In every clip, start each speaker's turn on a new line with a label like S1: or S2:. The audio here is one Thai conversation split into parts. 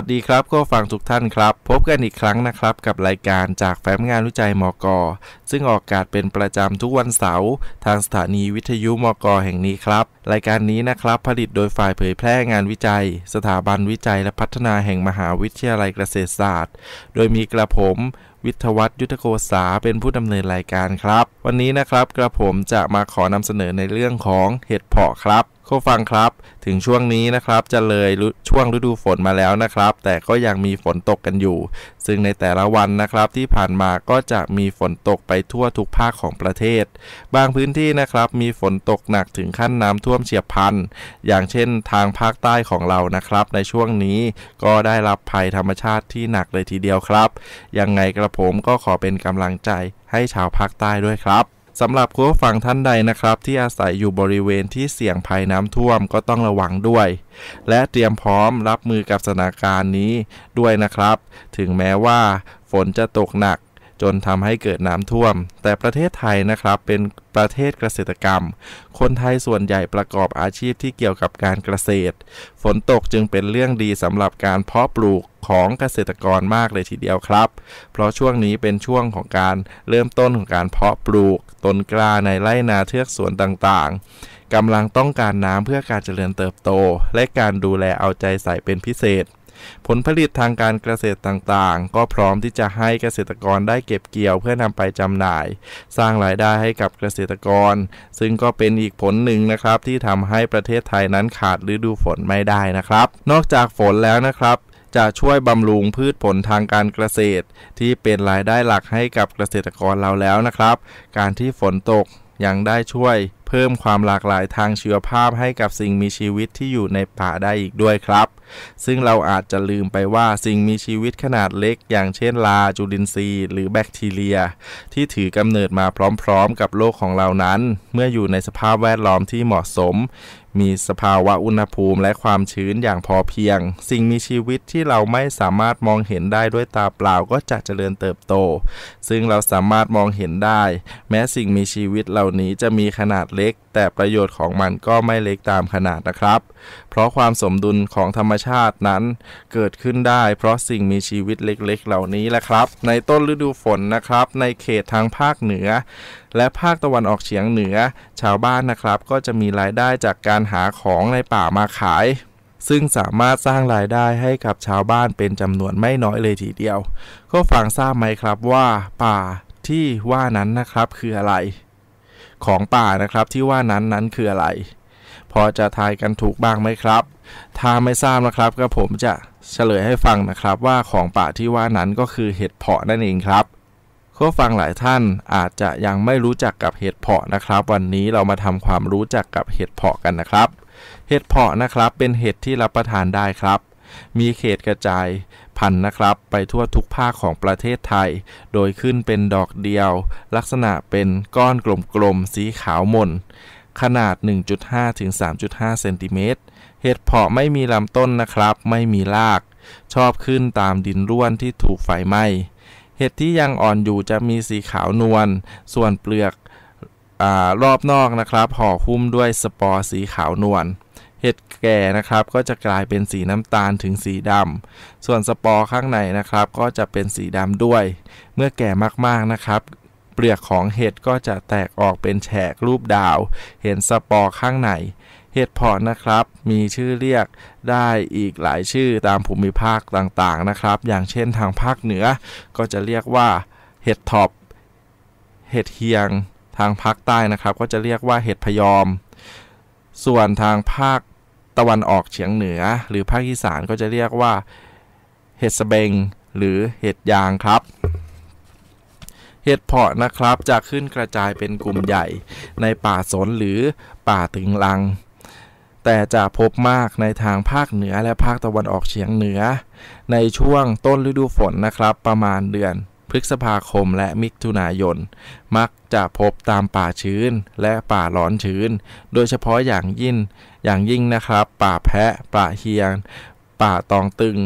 S1: วัสดีครับก็ฟังทุกท่านครับ พบกันอีกครั้งนะครับกับรายการจากแฟ้มงานวิจัยมกซึ่งออกอากาศเป็นประจำทุกวันเสาร์ทางสถานีวิทยุมกแห่งนี้ครับ รายการนี้นะครับ ผลิตโดยฝ่ายเผยแพร่งานวิจัย สถาบันวิจัยและพัฒนาแห่งมหาวิทยาลัยเกษตรศาสตร์โดยมีกระผม วิทวัตยุทธโกษาเป็นผู้ดำเนินรายการครับ วันนี้นะครับกระผมจะมาขอนำเสนอในเรื่องของเห็ดเพาะครับุณฟังครับถึงช่วงนี้นะครับจะเลยช่วงฤดูฝนมาแล้วนะครับ แต่ก็ยังมีฝนตกกันอยู่ ซึ่งในแต่ละวันนะครับที่ผ่านมาก็จะมีฝนตกไปทั่วทุกภาคของประเทศ บางพื้นที่นะครับมีฝนตกหนักถึงขั้นน้ำท่วมเฉียบพลันอย่างเช่น ทางภาคใต้ของเรานะครับ ในช่วงนี้ก็ได้รับภัยธรรมชาติที่หนักเลยทีเดียวครับ ยังไงกระผมก็ขอเป็นกำลังใจให้ชาวภาคใต้ด้วยครับสำหรับคุณผู้ฟังท่านใดนะครับ ที่อาศัยอยู่บริเวณที่เสี่ยงภัยน้ำท่วมก็ต้องระวังด้วย และเตรียมพร้อมรับมือกับสถานการณ์นี้ด้วยนะครับ ถึงแม้ว่าฝนจะตกหนักจนทำให้เกิดน้ำท่วม แต่ประเทศไทยนะครับเป็นประเทศเกษตรกรรม คนไทยส่วนใหญ่ประกอบอาชีพที่เกี่ยวกับการเกษตร ฝนตกจึงเป็นเรื่องดีสำหรับการเพาะปลูกของเกษตรกรมากเลยทีเดียวครับ เพราะช่วงนี้เป็นช่วงของการเริ่มต้นของการเพาะปลูก ต้นกล้าในไร่นาเทือกสวนต่างๆ กำลังต้องการน้ำเพื่อการเจริญเติบโต และการดูแลเอาใจใส่เป็นพิเศษผลผลิตทางการเกษตรต่าง ๆ ก็พร้อมที่จะให้เกษตรกรได้เก็บเกี่ยวเพื่อนำไปจำหน่าย สร้างรายได้ให้กับเกษตรกร ซึ่งก็เป็นอีกผลหนึ่งนะครับที่ทำให้ประเทศไทยนั้นขาดฤดูฝนไม่ได้นะครับ นอกจากฝนแล้วนะครับจะช่วยบำรุงพืชผลทางการเกษตรที่เป็นรายได้หลักให้กับเกษตรกรเราแล้วนะครับ การที่ฝนตกยังได้ช่วยเพิ่มความหลากหลายทางชีวภาพให้กับสิ่งมีชีวิตที่อยู่ในป่าได้อีกด้วยครับ ซึ่งเราอาจจะลืมไปว่าสิ่งมีชีวิตขนาดเล็กอย่างเช่นลาจุลินทรีย์ หรือแบคทีเรีย ที่ถือกำเนิดมาพร้อมๆกับโลกของเรานั้นเมื่ออยู่ในสภาพแวดล้อมที่เหมาะสมมีสภาวะอุณหภูมิและความชื้นอย่างพอเพียง สิ่งมีชีวิตที่เราไม่สามารถมองเห็นได้ด้วยตาเปล่าก็จะเจริญเติบโต ซึ่งเราสามารถมองเห็นได้ แม้สิ่งมีชีวิตเหล่านี้จะมีขนาดเล็กแต่ประโยชน์ของมันก็ไม่เล็กตามขนาดนะครับ เพราะความสมดุลของธรรมชาตินั้น เกิดขึ้นได้ เพราะสิ่งมีชีวิตเล็กๆเหล่านี้แหละครับ ในต้นฤดูฝนนะครับ ในเขตทางภาคเหนือและภาคตะวันออกเฉียงเหนือ ชาวบ้านนะครับก็จะมีรายได้จากการหาของในป่ามาขาย ซึ่งสามารถสร้างรายได้ให้กับชาวบ้านเป็นจำนวนไม่น้อยเลยทีเดียว ก็ฟังทราบไหมครับว่าป่าที่ว่านั้นนะครับคืออะไรของป่านะครับที่ว่านั้นนั้นคืออะไรพอจะทายกันถูกบ้างไหมครับ ถ้าไม่ทราบนะครับก็ผมจะเฉลยให้ฟังนะครับว่าของป่าที่ว่านั้นก็คือเห็ดเพาะนั่นเองครับผู้ฟังหลายท่านอาจจะยังไม่รู้จักกับเห็ดเพาะนะครับ วันนี้เรามาทำความรู้จักกับเห็ดเพาะกันนะครับ เห็ดเพาะนะครับเป็นเห็ดที่รับประทานได้ครับ มีเขตกระจายพันธุ์นะครับไปทั่วทุกภาคของประเทศไทย โดยขึ้นเป็นดอกเดียว ลักษณะเป็นก้อนกลมๆสีขาวมนขนาด 1.5 ถึง 3.5 เซนติเมตรเห็ดเพาะไม่มีลำต้นนะครับ ไม่มีราก ชอบขึ้นตามดินร่วนที่ถูกไฟไหม้ เห็ดที่ยังอ่อนอยู่จะมีสีขาวนวลส่วนเปลือกอรอบนอกนะครับห่อหุ้มด้วยสปอร์สีขาวนวลเห็ดแก่นะครับก็จะกลายเป็นสีน้ำตาลถึงสีดำ ส่วนสปอร์ข้างในนะครับก็จะเป็นสีดำด้วย เมื่อแก่มากๆนะครับเปลือกของเห็ดก็จะแตกออกเป็นแฉกรูปดาว เห็นสปอร์ข้างใน เห็ดพอตนะครับมีชื่อเรียกได้อีกหลายชื่อตามภูมิภาคต่างๆนะครับ อย่างเช่นทางภาคเหนือก็จะเรียกว่าเห็ดท็อป เห็ดเฮียง ทางภาคใต้นะครับก็จะเรียกว่าเห็ดพยอมส่วนทางภาคตะวันออกเฉียงเหนือ หรือภาคอีสานก็จะเรียกว่าเห็ดสเบงหรือเห็ดยางครับ เห็ดเพาะนะครับจะขึ้นกระจายเป็นกลุ่มใหญ่ในป่าสนหรือป่าถึงลัง แต่จะพบมากในทางภาคเหนือและภาคตะวันออกเฉียงเหนือ ในช่วงต้นฤดูฝนนะครับประมาณเดือนพฤษภาคมและมิถุนายน มักจะพบตามป่าชื้นและป่าร้อนชื้น โดยเฉพาะอย่างยิ่งอย่างยิ่งนะครับ ป่าแพะ ป่าเฮียง ป่าตองตึง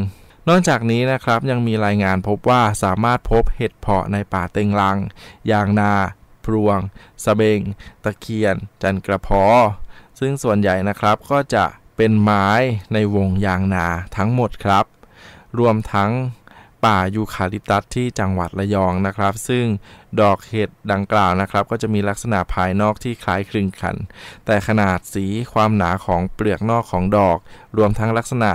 S1: นอกจากนี้นะครับยังมีรายงานพบว่าสามารถพบเห็ดเพาะในป่าเต็งลัง ยางนา พรวงสเบง ตะเคียน จันกระพอ ซึ่งส่วนใหญ่นะครับก็จะเป็นไม้ในวงยางนาทั้งหมดครับ รวมทั้งป่า ยูคาลิปตัสที่จังหวัดระยองนะครับ ซึ่งดอกเห็ดดังกล่าวนะครับ ก็จะมีลักษณะภายนอกที่คล้ายคลึงกัน แต่ขนาดสีความหนาของเปลือกนอกของดอก รวมทั้งลักษณะ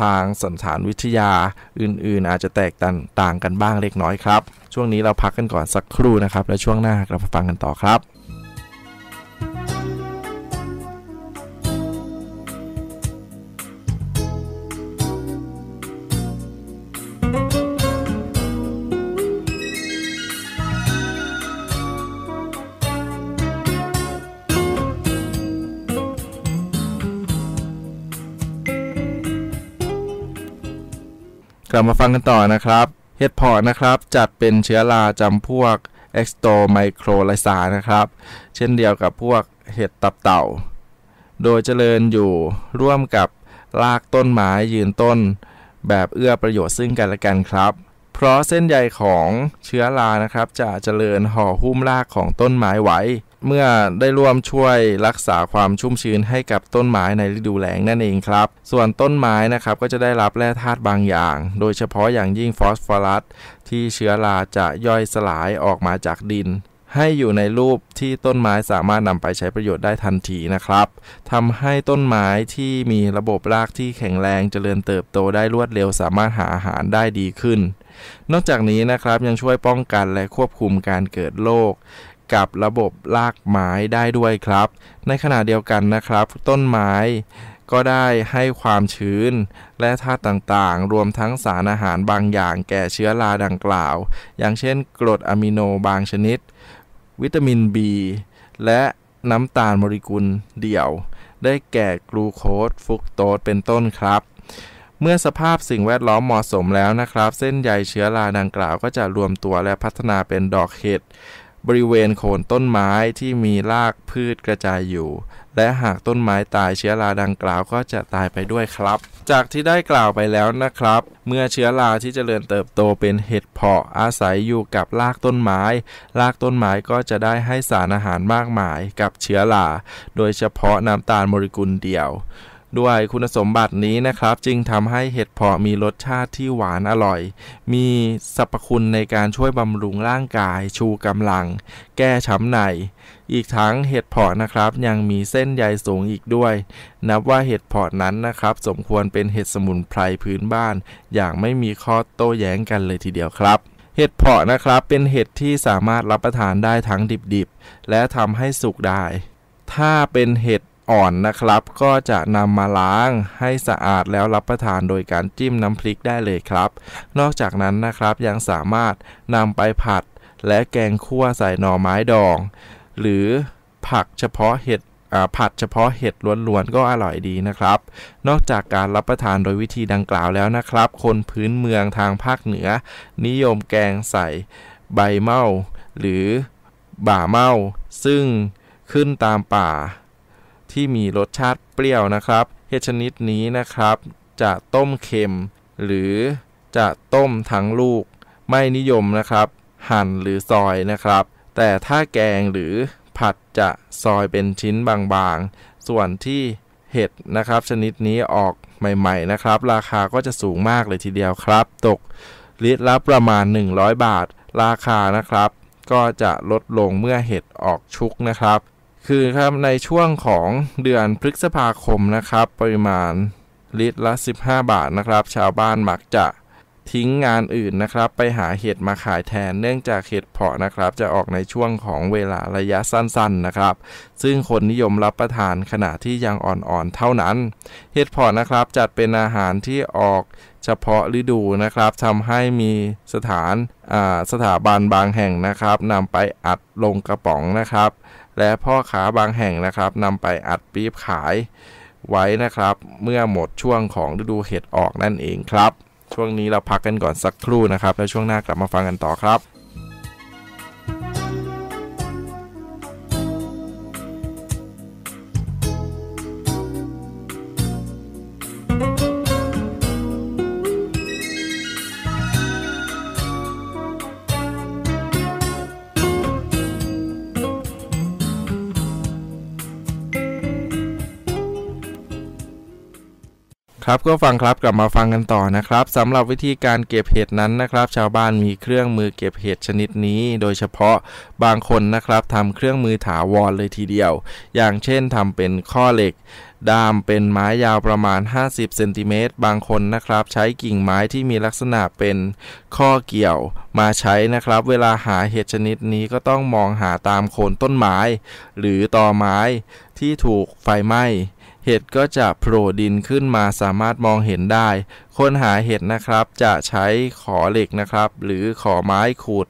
S1: ทางสันฐานวิทยาอื่นๆ อาจจะแตกต่าง กันบ้างเล็กน้อย ครับช่วงนี้เราพักกันก่อนสักครู่นะครับและช่วงหน้าเราฟังกันต่อครับกลับมาฟังกันต่อนะครับ เห็ดพพอะนะครับจัดเป็นเชื้อราจำพวกเอ็กโตไมโครไลซานะครับ เช่นเดียวกับพวกเห็ดตับเต่า โดยเจริญอยู่ร่วมกับรากต้นไม้ยืนต้น แบบเอื้อประโยชน์ซึ่งกันและกันครับ เพราะเส้นใยของเชื้อรานะครับจะเจริญห่อหุ้มรากของต้นไม้ไว้เมื่อได้ร่วมช่วยรักษาความชุ่มชื้นให้กับต้นไม้ในฤดูแล้งนั่นเองครับ ส่วนต้นไม้นะครับก็จะได้รับแร่ธาตุบางอย่าง โดยเฉพาะอย่างยิ่งฟอสฟอรัสที่เชื้อราจะย่อยสลายออกมาจากดิน ให้อยู่ในรูปที่ต้นไม้สามารถนำไปใช้ประโยชน์ได้ทันทีนะครับทำให้ต้นไม้ที่มีระบบรากที่แข็งแรงเจริญเติบโตได้รวดเร็วสามารถหาอาหารได้ดีขึ้น นอกจากนี้นะครับยังช่วยป้องกันและควบคุมการเกิดโรคกับระบบรากไม้ได้ด้วยครับ ในขณะเดียวกันนะครับ ต้นไม้ ก็ได้ให้ความชื้น และธาตุต่างๆ รวมทั้งสารอาหารบางอย่าง แก่เชื้อราดังกล่าว อย่างเช่น กรดอะมิโนบางชนิด วิตามิน B และน้ำตาลโมเลกุลเดี่ยว ได้แก่กลูโคสฟุกโตสเป็นต้นครับ เมื่อสภาพสิ่งแวดล้อมเหมาะสมแล้วนะครับ เส้นใยเชื้อราดังกล่าวก็จะรวมตัวและพัฒนาเป็นดอกเห็ดบริเวณโคนต้นไม้ที่มีรากพืชกระจายอยู่ และหากต้นไม้ตายเชื้อราดังกล่าวก็จะตายไปด้วยครับ จากที่ได้กล่าวไปแล้วนะครับ เมื่อเชื้อราที่จเจริญเติบโตเป็นเห็ดเพาะอาศัยอยู่กับรากต้นไม้ รากต้นไม้ก็จะได้ให้สารอาหารมากมายกับเชื้อรา โดยเฉพาะน้ำตาลโมเลกุลเดียวด้วยคุณสมบัตินี้นะครับจึงทำให้เห็ดเพาะมีรสชาติที่หวานอร่อย มีสรรพคุณในการช่วยบำรุงร่างกาย ชูกำลัง แก้ช้ำในอีกทั้งเห็ดเพาะนะครับยังมีเส้นใยสูงอีกด้วย นับว่าเห็ดเพาะนั้นนะครับ สมควรเป็นเห็ดสมุนไพรพื้นบ้าน อย่างไม่มีข้อโต้แย้งกันเลยทีเดียวครับ เห็ดเพาะนะครับเป็นเห็ดที่สามารถรับประทานได้ทั้งดิบๆ และทำให้สุกได้ ถ้าเป็นเห็ดอ่อนนะครับก็จะนำมาล้างให้สะอาดแล้วรับประทานโดยการจิ้มน้ำพริกได้เลยครับ นอกจากนั้นนะครับยังสามารถนำไปผัดและแกงคั่วใส่หน่อไม้ดอง หรือผักเฉพาะเห็ดผัด เฉพาะเห็ดล้วนๆก็อร่อยดีนะครับ นอกจากการรับประทานโดยวิธีดังกล่าวแล้วนะครับ คนพื้นเมืองทางภาคเหนือ นิยมแกงใส่ใบเม่าหรือบ่าเม่าซึ่งขึ้นตามป่าที่มีรสชาติเปรี้ยวนะครับ เห็ด ชนิดนี้นะครับ จะต้มเค็ม หรือจะต้มทั้งลูก ไม่นิยมนะครับ หั่นหรือซอยนะครับ แต่ถ้าแกงหรือผัดจะซอยเป็นชิ้นบางๆ ส่วนที่เห็ดนะครับ ชนิดนี้ออกใหม่ ๆ นะครับ ราคาก็จะสูงมากเลยทีเดียวครับ ตก ลิตรละประมาณ 100 บาทราคานะครับ ก็จะลดลงเมื่อเห็ดออกชุกนะครับคือครับในช่วงของเดือนพฤษภาคมนะครับ ปริมาณลิตรละ 15 บาทนะครับชาวบ้านมักจะทิ้งงานอื่นนะครับไปหาเห็ดมาขายแทน เนื่องจากเห็ดเพาะนะครับจะออกในช่วงของเวลาระยะสั้น ๆนะครับ ซึ่งคนนิยมรับประทานขณะที่ยังอ่อนๆเท่านั้น เห็ดเพาะนะครับจัดเป็นอาหารที่ออกเฉพาะฤดูนะครับทำให้มีสถานสถาบันบางแห่งนะครับนำไปอัดลงกระป๋องนะครับและพ่อค้าบางแห่งนะครับนำไปอัดปี๊บขายไว้นะครับ เมื่อหมดช่วงของฤดูเห็ดออกนั่นเองครับ ช่วงนี้เราพักกันก่อนสักครู่นะครับ แล้วช่วงหน้ากลับมาฟังกันต่อครับครับก็ฟังครับกลับมาฟังกันต่อนะครับสำหรับวิธีการเก็บเห็ดนั้นนะครับ ชาวบ้านมีเครื่องมือเก็บเห็ดชนิดนี้ โดยเฉพาะบางคนนะครับทำเครื่องมือถาวรเลยทีเดียว อย่างเช่นทำเป็นข้อเหล็กดามเป็นไม้ยาวประมาณ 50เซนติเมตรบางคนนะครับ ใช้กิ่งไม้ที่มีลักษณะเป็นข้อเกี่ยวมาใช้นะครับ เวลาหาเห็ดชนิดนี้ก็ต้องมองหาตามโคนต้นไม้ หรือตอไม้ที่ถูกไฟไหม้เห็ดก็จะโผล่ดินขึ้นมาสามารถมองเห็นได้คนหาเห็ดนะครับจะใช้ขอเหล็กนะครับ หรือขอไม้ขุด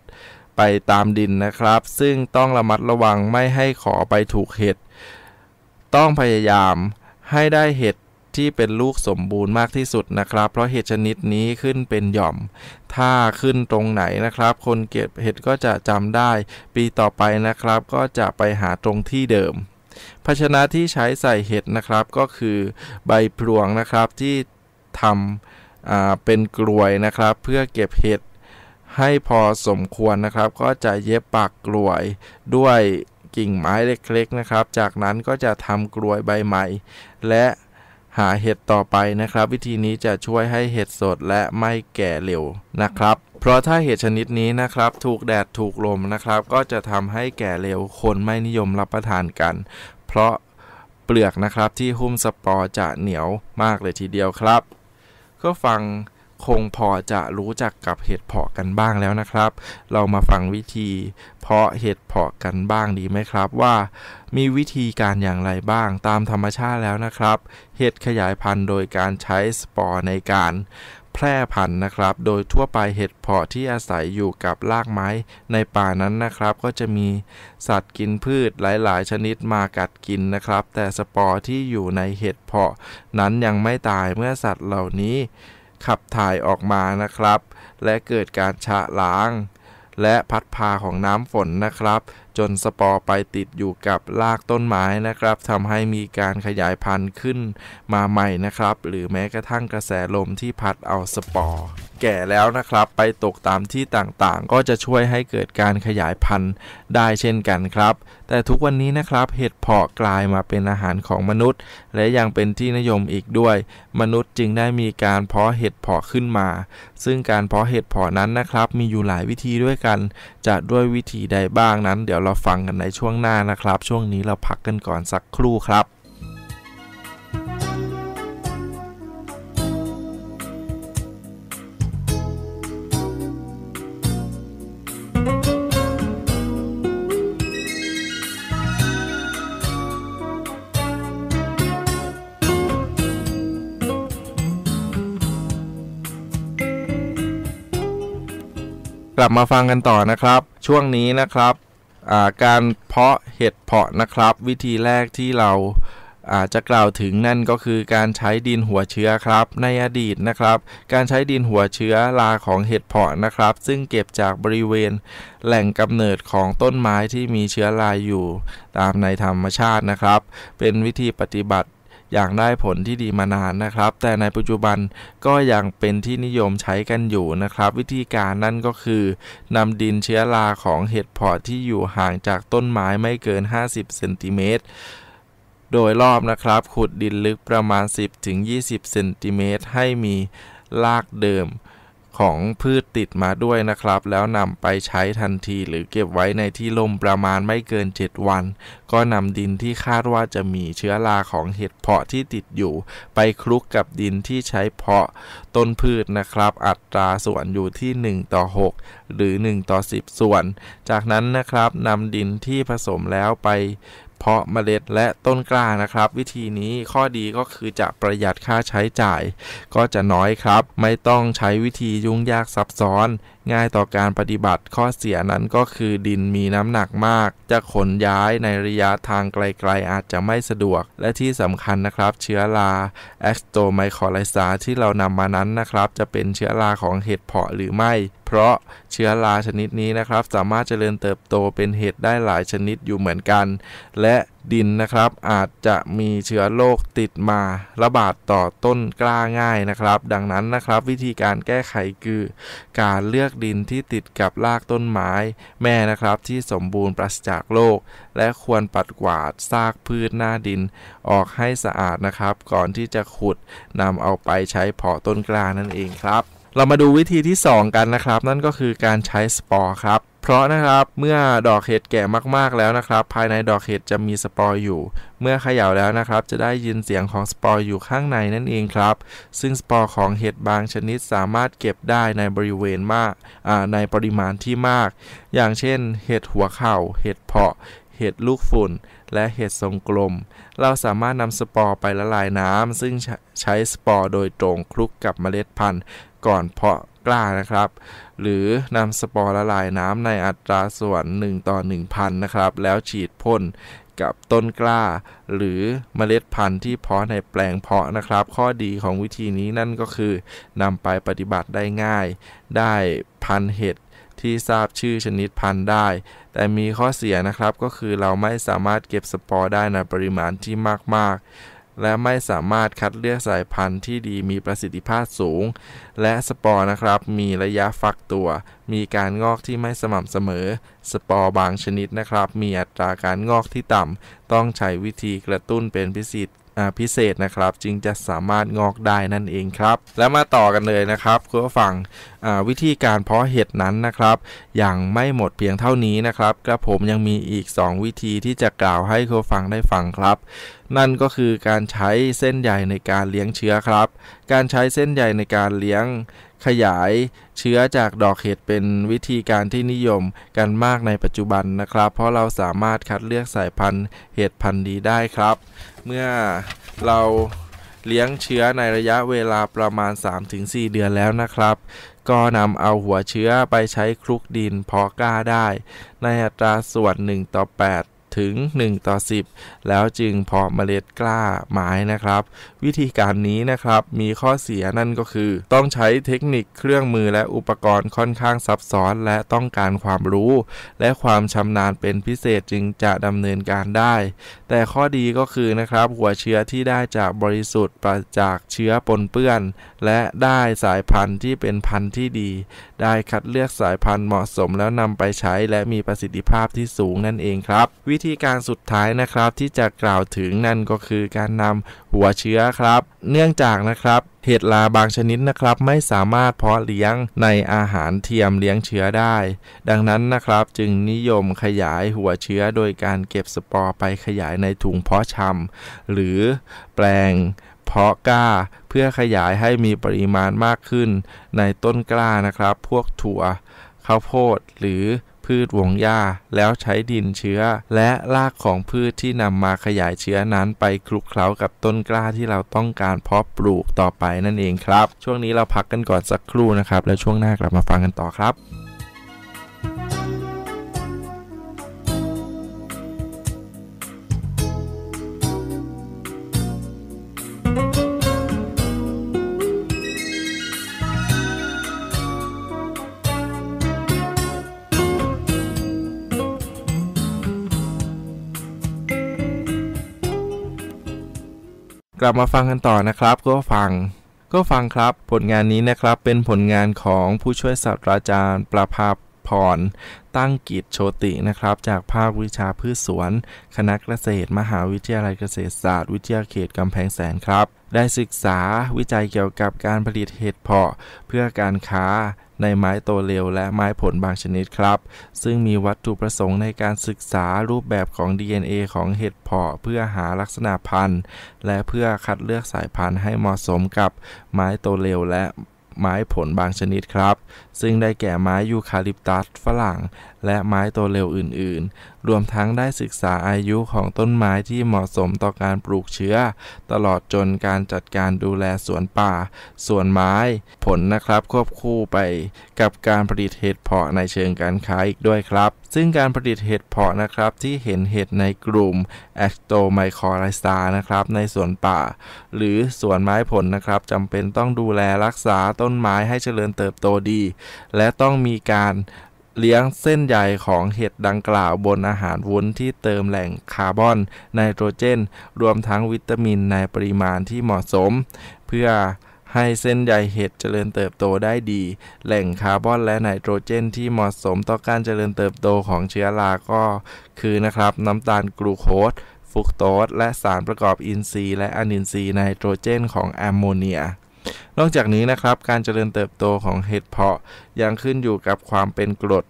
S1: ไปตามดินนะครับ ซึ่งต้องระมัดระวังไม่ให้ขอไปถูกเห็ดต้องพยายามให้ได้เห็ดที่เป็นลูกสมบูรณ์มากที่สุดนะครับ เพราะเห็ดชนิดนี้ขึ้นเป็นหย่อม ถ้าขึ้นตรงไหนนะครับ คนเก็บเห็ดก็จะจำได้ ปีต่อไปนะครับก็จะไปหาตรงที่เดิมภาชนะที่ใช้ใส่เห็ดนะครับก็คือใบพลวงนะครับที่ทำเป็นกลวยนะครับ เพื่อเก็บเห็ดให้พอสมควรนะครับ ก็จะเย็บปากกลวยด้วยกิ่งไม้เล็กๆ นะครับ จากนั้นก็จะทำกลวยใบใหม่ และหาเห็ดต่อไปนะครับ วิธีนี้จะช่วยให้เห็ดสดและไม่แก่เร็วนะครับเพราะถ้าเห็ดชนิดนี้นะครับถูกแดดถูกลมนะครับ ก็จะทำให้แก่เร็วคนไม่นิยมรับประทานกัน เพราะเปลือกนะครับที่หุ้มสปอร์จะเหนียวมากเลยทีเดียวครับ ก็ฟังคงพอจะรู้จักกับเห็ดเพาะกันบ้างแล้วนะครับ เรามาฟังวิธีเพาะเห็ดเพาะกันบ้างดีไหมครับ ว่ามีวิธีการอย่างไรบ้าง ตามธรรมชาติแล้วนะครับ เห็ดขยายพันธุ์โดยการใช้สปอร์ในการแพร่พันธุ์นะครับ โดยทั่วไปเห็ดเพาะที่อาศัยอยู่กับรากไม้ในป่านั้นนะครับก็จะมีสัตว์กินพืชหลาย ๆ ชนิดมากัดกินนะครับ แต่สปอร์ที่อยู่ในเห็ดเพาะ นั้นยังไม่ตายเมื่อสัตว์เหล่านี้ ขับถ่ายออกมานะครับ และเกิดการชะล้าง และพัดพาของน้ำฝนนะครับจนสปอร์ไปติดอยู่กับรากต้นไม้นะครับทำให้มีการขยายพันธุ์ขึ้นมาใหม่นะครับ หรือแม้กระทั่งกระแสลมที่พัดเอาสปอร์ แก่แล้วนะครับไปตกตามที่ต่างๆ ก็จะช่วยให้เกิดการขยายพันธุ์ได้เช่นกันครับ แต่ทุกวันนี้นะครับเห็ดเพาะกลายมาเป็นอาหารของมนุษย์ และยังเป็นที่นิยมอีกด้วย มนุษย์จึงได้มีการเพาะเห็ดเพาะขึ้นมา ซึ่งการเพาะเห็ดเพาะนั้นนะครับมีอยู่หลายวิธีด้วยกันจะด้วยวิธีใดบ้างนั้นเดี๋ยวเราฟังกันในช่วงหน้านะครับ ช่วงนี้เราพักกันก่อนสักครู่ครับลับมาฟังกันต่อนะครับช่วงนี้นะครับการเพราะเห็ดเพาะนะครับ วิธีแรกที่เราอาจจะกล่าวถึงนั่นก็คือการใช้ดินหัวเชื้อครับในอดีตนะครับ การใช้ดินหัวเชื้อลาของเห็ดเพาะนะครับ ซึ่งเก็บจากบริเวณแหล่งกำเนิดของต้นไม้ที่มีเชื้อลายอยู่ตามในธรรมชาตินะครับ เป็นวิธีปฏิบัติอย่างได้ผลที่ดีมานานนะครับ แต่ในปัจจุบันก็ยังเป็นที่นิยมใช้กันอยู่นะครับ วิธีการนั่นก็คือนำดินเชื้อราของเห็ดพอที่อยู่ห่างจากต้นไม้ไม่เกิน 50 เซนติเมตร โดยรอบนะครับขุดดินลึกประมาณ 10-20 เซนติเมตรให้มีรากเดิมของพืชติดมาด้วยนะครับ แล้วนำไปใช้ทันทีหรือเก็บไว้ในที่ลมประมาณไม่เกิน 7 วัน ก็นำดินที่คาดว่าจะมีเชื้อราของเห็ดเพาะที่ติดอยู่ ไปคลุกกับดินที่ใช้เพาะ ต้นพืชนะครับอัตราส่วนอยู่ที่ 1 ต่อ 6 หรือ 1 ต่อ 10 ส่วน จากนั้นนะครับนำดินที่ผสมแล้วไปเพาะเมล็ดและต้นกล้านะครับ วิธีนี้ข้อดีก็คือจะประหยัดค่าใช้จ่ายก็จะน้อยครับไม่ต้องใช้วิธียุ่งยากซับซ้อนง่ายต่อการปฏิบัติข้อเสียนั้นก็คือดินมีน้ำหนักมาก จะขนย้ายในระยะทางไกล ๆ อาจจะไม่สะดวกและที่สำคัญนะครับเชื้อราแอสโตไมคอไลซาที่เรานำมานั้นนะครับ จะเป็นเชื้อราของเห็ดเพาะหรือไม่ เพราะเชื้อราชนิดนี้นะครับ สามารถเจริญเติบโตเป็นเห็ดได้หลายชนิดอยู่เหมือนกัน และดินนะครับอาจจะมีเชื้อโรคติดมาระบาดต่อต้นกล้าง่ายนะครับ ดังนั้นนะครับวิธีการแก้ไขคือการเลือกดินที่ติดกับรากต้นไม้แม่นะครับ ที่สมบูรณ์ปราศจากโรคและควรปัดกวาดซากพืชหน้าดินออกให้สะอาดนะครับ ก่อนที่จะขุดนำเอาไปใช้เพาะต้นกล้านั่นเองครับ เรามาดูวิธีที่ 2 กันนะครับ นั่นก็คือการใช้สปอร์ครับเพราะนะครับเมื่อดอกเห็ดแก่มากๆแล้วนะครับภายในดอกเห็ดจะมีสปอร์อยู่ เมื่อเขย่าแล้วนะครับจะได้ยินเสียงของสปอร์อยู่ข้างในนั่นเองครับ ซึ่งสปอร์ของเห็ดบางชนิดสามารถเก็บได้ในบริเวณมากในปริมาณที่มาก อย่างเช่น เห็ดหัวเข่าเห็ดเพาะ เห็ดลูกฝุ่นและเห็ดทรงกลม เราสามารถนำสปอร์ไปละลายน้ำซึ่งใช้สปอร์โดยตรงคลุกกับเมล็ดพันธุ์ก่อนเพาะกล้านะครับหรือนำสปอร์ละลายน้ำในอัตราส่วน 1 ต่อ 1,000นะครับแล้วฉีดพ่นกับต้นกล้า หรือเมล็ดพันธุ์ที่เพาะในแปลงเพาะนะครับ ข้อดีของวิธีนี้นั่นก็คือนำไปปฏิบัติได้ง่ายได้พันเห็ดที่ทราบชื่อชนิดพันธุ์ได้ แต่มีข้อเสียนะครับก็คือเราไม่สามารถเก็บสปอร์ได้ในปริมาณที่มาก ๆและไม่สามารถคัดเลือกสายพันธุ์ที่ดีมีประสิทธิภาพสูง และสปอร์นะครับ มีระยะฟักตัว มีการงอกที่ไม่สม่ำเสมอ สปอร์บางชนิดนะครับ มีอัตราการงอกที่ต่ำ ต้องใช้วิธีกระตุ้นเป็นพิเศษพิเศษนะครับจึงจะสามารถงอกได้นั่นเองครับ แล้วมาต่อกันเลยนะครับคุณผู้ฟังวิธีการเพาะเห็ดนั้นนะครับ อย่างไม่หมดเพียงเท่านี้นะครับกระผมยังมีอีก 2 วิธีที่จะกล่าวให้คุณฟังได้ฟังครับ นั่นก็คือการใช้เส้นใยในการเลี้ยงเชื้อครับ การใช้เส้นใยในการเลี้ยงขยายเชื้อจากดอกเห็ดเป็นวิธีการที่นิยมกันมากในปัจจุบันนะครับ เพราะเราสามารถคัดเลือกสายพันธุ์เห็ดพันธุ์ดีได้ครับเมื่อเราเลี้ยงเชื้อในระยะเวลาประมาณ 3-4 เดือนแล้วนะครับ ก็นำเอาหัวเชื้อไปใช้คลุกดินเพาะกล้าได้ ในอัตราส่วน 1 ต่อ 8ถึง1ต่อ10 แล้วจึงเพาะเมล็ดกล้าไม้นะครับ วิธีการนี้นะครับมีข้อเสียนั่นก็คือ ต้องใช้เทคนิคเครื่องมือและอุปกรณ์ค่อนข้างซับซ้อนและต้องการความรู้ และความชำนาญเป็นพิเศษจึงจะดำเนินการได้ แต่ข้อดีก็คือนะครับหัวเชื้อที่ได้จากบริสุทธิ์ปราจากเชื้อปนเปื้อน และได้สายพันธุ์ที่เป็นพันธุ์ที่ดี ได้คัดเลือกสายพันธุ์เหมาะสมแล้วนำไปใช้และมีประสิทธิภาพที่สูงนั่นเองครับวิธีการสุดท้ายนะครับที่จะกล่าวถึงนั่นก็คือการนำหัวเชื้อครับ เนื่องจากนะครับเห็ดลาบางชนิดนะครับไม่สามารถเพาะเลี้ยงในอาหารเทียมเลี้ยงเชื้อได้ดังนั้นนะครับจึงนิยมขยายหัวเชื้อโดยการเก็บสปอร์ไปขยายในถุงเพาะชำหรือแปลงเพาะกล้าเพื่อขยายให้มีปริมาณมากขึ้นในต้นกล้านะครับ พวกถั่วข้าวโพดหรือพืชหวงหญ้าแล้วใช้ดินเชื้อ และรากของพืชที่นำมาขยายเชื้อนั้น ไปคลุกเคล้ากับต้นกล้าที่เราต้องการเพาะปลูกต่อไปนั่นเองครับ ช่วงนี้เราพักกันก่อนสักครู่นะครับ แล้วช่วงหน้ากลับมาฟังกันต่อครับกลับมาฟังกันต่อนะครับก็ฟัง ก็ฟังครับผลงานนี้นะครับเป็นผลงานของผู้ช่วยศาสตราจารย์ ประภาพรตั้งกิจโชตินะครับ จากภาควิชาพืชสวน คณะเกษตรมหาวิทยาลัยเกษตรศาสตร์ วิทยาเขตกำแพงแสนครับ ได้ศึกษาวิจัยเกี่ยวกับการผลิตเห็ดเพาะเพื่อการค้าในไม้ตัวเร็วและไม้ผลบางชนิดครับ ซึ่งมีวัตถุประสงค์ในการศึกษารูปแบบของ DNA ของเห็ดเพาะเพื่อหาลักษณะพันธุ์ และเพื่อคัดเลือกสายพันธุ์ให้เหมาะสมกับไม้ตัวเร็วและไม้ผลบางชนิดครับ ซึ่งได้แก่ไม้ยูคาลิปตัสฝรั่งและไม้ตัวเร็วอื่นรวมทั้งได้ศึกษาอายุของต้นไม้ที่เหมาะสมต่อการปลูกเชื้อ ตลอดจนการจัดการดูแลสวนป่า สวนไม้ผลนะครับควบคู่ไปกับการผลิตเห็ดเพาะในเชิงการค้าอีกด้วยครับ ซึ่งการผลิตเห็ดเพาะนะครับที่เห็นเห็ดในกลุ่มแอสโตไมคอไรซานะครับในสวนป่า หรือสวนไม้ผลนะครับจำเป็นต้องดูแลรักษาต้นไม้ให้เจริญเติบโตดี และต้องมีการเลี้ยงเส้นใยของเห็ดดังกล่าวบนอาหารวุ้นที่เติมแหล่งคาร์บอนไนโตรเจน รวมทั้งวิตามินในปริมาณที่เหมาะสม เพื่อให้เส้นใยเห็ดเจริญเติบโตได้ดี แหล่งคาร์บอนและไนโตรเจนที่เหมาะสม ต่อการเจริญเติบโตของเชื้อราก็คือนะครับน้ำตาลกลูโคสฟุกโตสและสารประกอบอินทรีย์และอนินทรีย์ไนโตรเจนของแอมโมเนียนอกจากนี้นะครับ การเจริญเติบโตของเห็ดเพาะ ยังขึ้นอยู่กับความเป็นกรด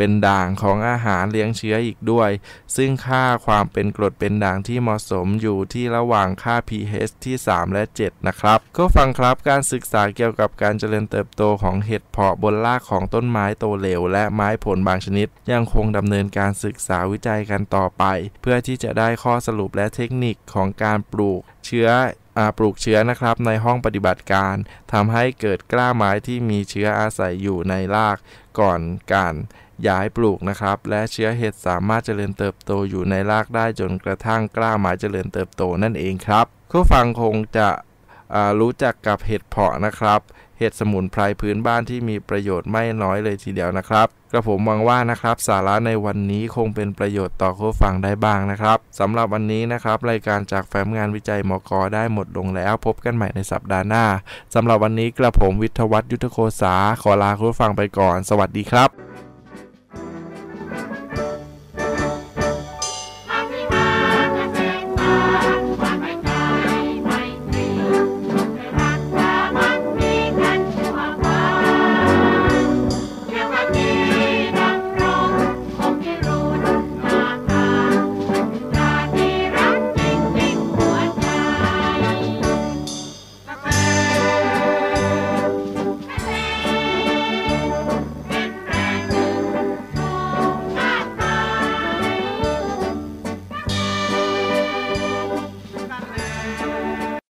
S1: เป็นด่างของอาหารเลี้ยงเชื้ออีกด้วย ซึ่งค่าความเป็นกรดเป็นด่าง ที่เหมาะสมอยู่ที่ระหว่างค่า pH ที่ 3 และ 7 นะครับก็ฟังครับการศึกษาเกี่ยวกับการเจริญเติบโตของเห็ดเพาะบนรากของต้นไม้โตเหลวและไม้ผลบางชนิดยังคงดำเนินการศึกษาวิจัยกันต่อไป เพื่อที่จะได้ข้อสรุปและเทคนิคของการปลูกเชื้อปลูกเชื้อนะครับในห้องปฏิบัติการ ทำให้เกิดกล้าไม้ที่มีเชื้ออาศัยอยู่ในรากก่อนการย้ายปลูกนะครับ และเชื้อเห็ดสามารถเจริญเติบโตอยู่ในรากได้จนกระทั่งกล้าไม้เจริญเติบโตนั่นเองครับผู้ฟังคงจะรู้จักกับเห็ดเพาะนะครับเห็ดสมุนไพรพื้นบ้านที่มีประโยชน์ไม่น้อยเลยทีเดียวนะครับ กระผมหวังว่านะครับสาระในวันนี้คงเป็นประโยชน์ต่อผู้ฟังได้บ้างนะครับสำหรับวันนี้นะครับรายการจากแฟ้มงานวิจัยมกได้หมดลงแล้ว พบกันใหม่ในสัปดาห์หน้าสำหรับวันนี้กระผมวิทวัตยุทธโคสาขอลาผู้ฟังไปก่อน สวัสดีครับ